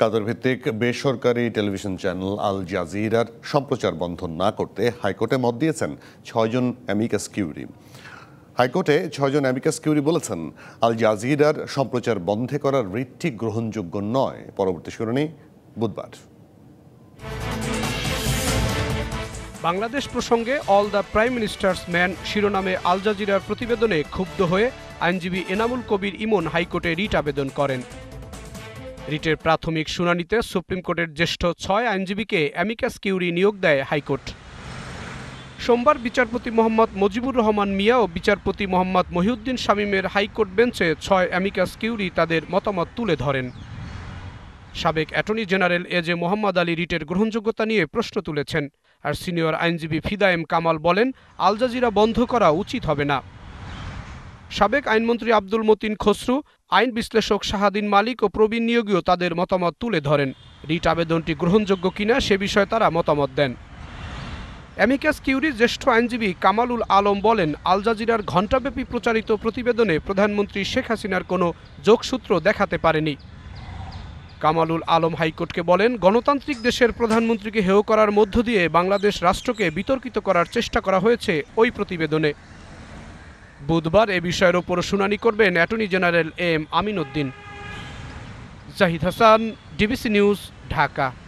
কাদের ভিত্তিক বেসরকারি television channel আল জাজিরার সম্প্রচার বন্ধ না করতে হাইকোর্টে মত দিয়েছেন ছয়জন অ্যামিকাস কিউরি হাইকোর্টে ছয়জন অ্যামিকাস কিউরি বলেছেন আল জাজিরার সম্প্রচার বন্ধে করার রিটটি গ্রহণযোগ্য নয় পরবর্তী শুনানি বুধবার বাংলাদেশ প্রসঙ্গে all the prime minister's men শিরোনামে আল জাজিরার প্রতিবেদনে ক্ষুব্ধ হয়ে আইনজীবী এনামুল কবির ইমন হাইকোর্টে রিট আবেদন করেন রিটের প্রাথমিক শুনানিতে সুপ্রিম কোর্টের জ্যেষ্ঠ ছয় আইনজীবীকে অ্যামিকাস কিউরি নিয়োগ দেয় হাইকোর্ট সোমবার বিচারপতি মোহাম্মদ মজিবুর রহমান মিয়া ও বিচারপতি মোহাম্মদ মহিউদ্দিন শামীমের হাইকোর্ট বেঞ্চে ছয় অ্যামিকাস কিউরি তাদের মতামত তুলে ধরেন সাবেক attorney general A J Mohammad Ali রিটের গ্রহণযোগ্যতা নিয়ে প্রশ্ন তুলেছেন আর সিনিয়র আইনজীবী ফিদা এম কামাল বলেন আলজাজিরা বন্ধ করা উচিত হবে না সাবেক আইনমন্ত্রী আব্দুল মতিন খসরু আইন বিশ্লেষক শাহাদিন মালিক ও প্রবীণ নিয়োগীও তাদের মতামত তুলে ধরেন রিট আবেদনটি গ্রহণযোগ্য কিনা সে বিষয়ে তারা মতামত দেন অ্যামিকাস কিউরির জ্যেষ্ঠ আইনজীবী কামালুল আলম বলেন আল জাজিরার ঘণ্টাব্যাপী প্রচারিত প্রতিবেদনে প্রধানমন্ত্রী শেখ হাসিনার কোনো যোগসূত্র দেখাতে পারেনি কামালুল আলম হাইকোর্টকে বলেন গণতান্ত্রিক দেশের প্রধানমন্ত্রীকে হেয় করার মধ্য দিয়ে বাংলাদেশ রাষ্ট্রকে বিতর্কিত করার চেষ্টা করা হয়েছে ওই প্রতিবেদনে বুধবার এ বিষয়ের ওপর শুনানি করবেন attorney general M Amin Uddin Jahid Hasan DBC news Dhaka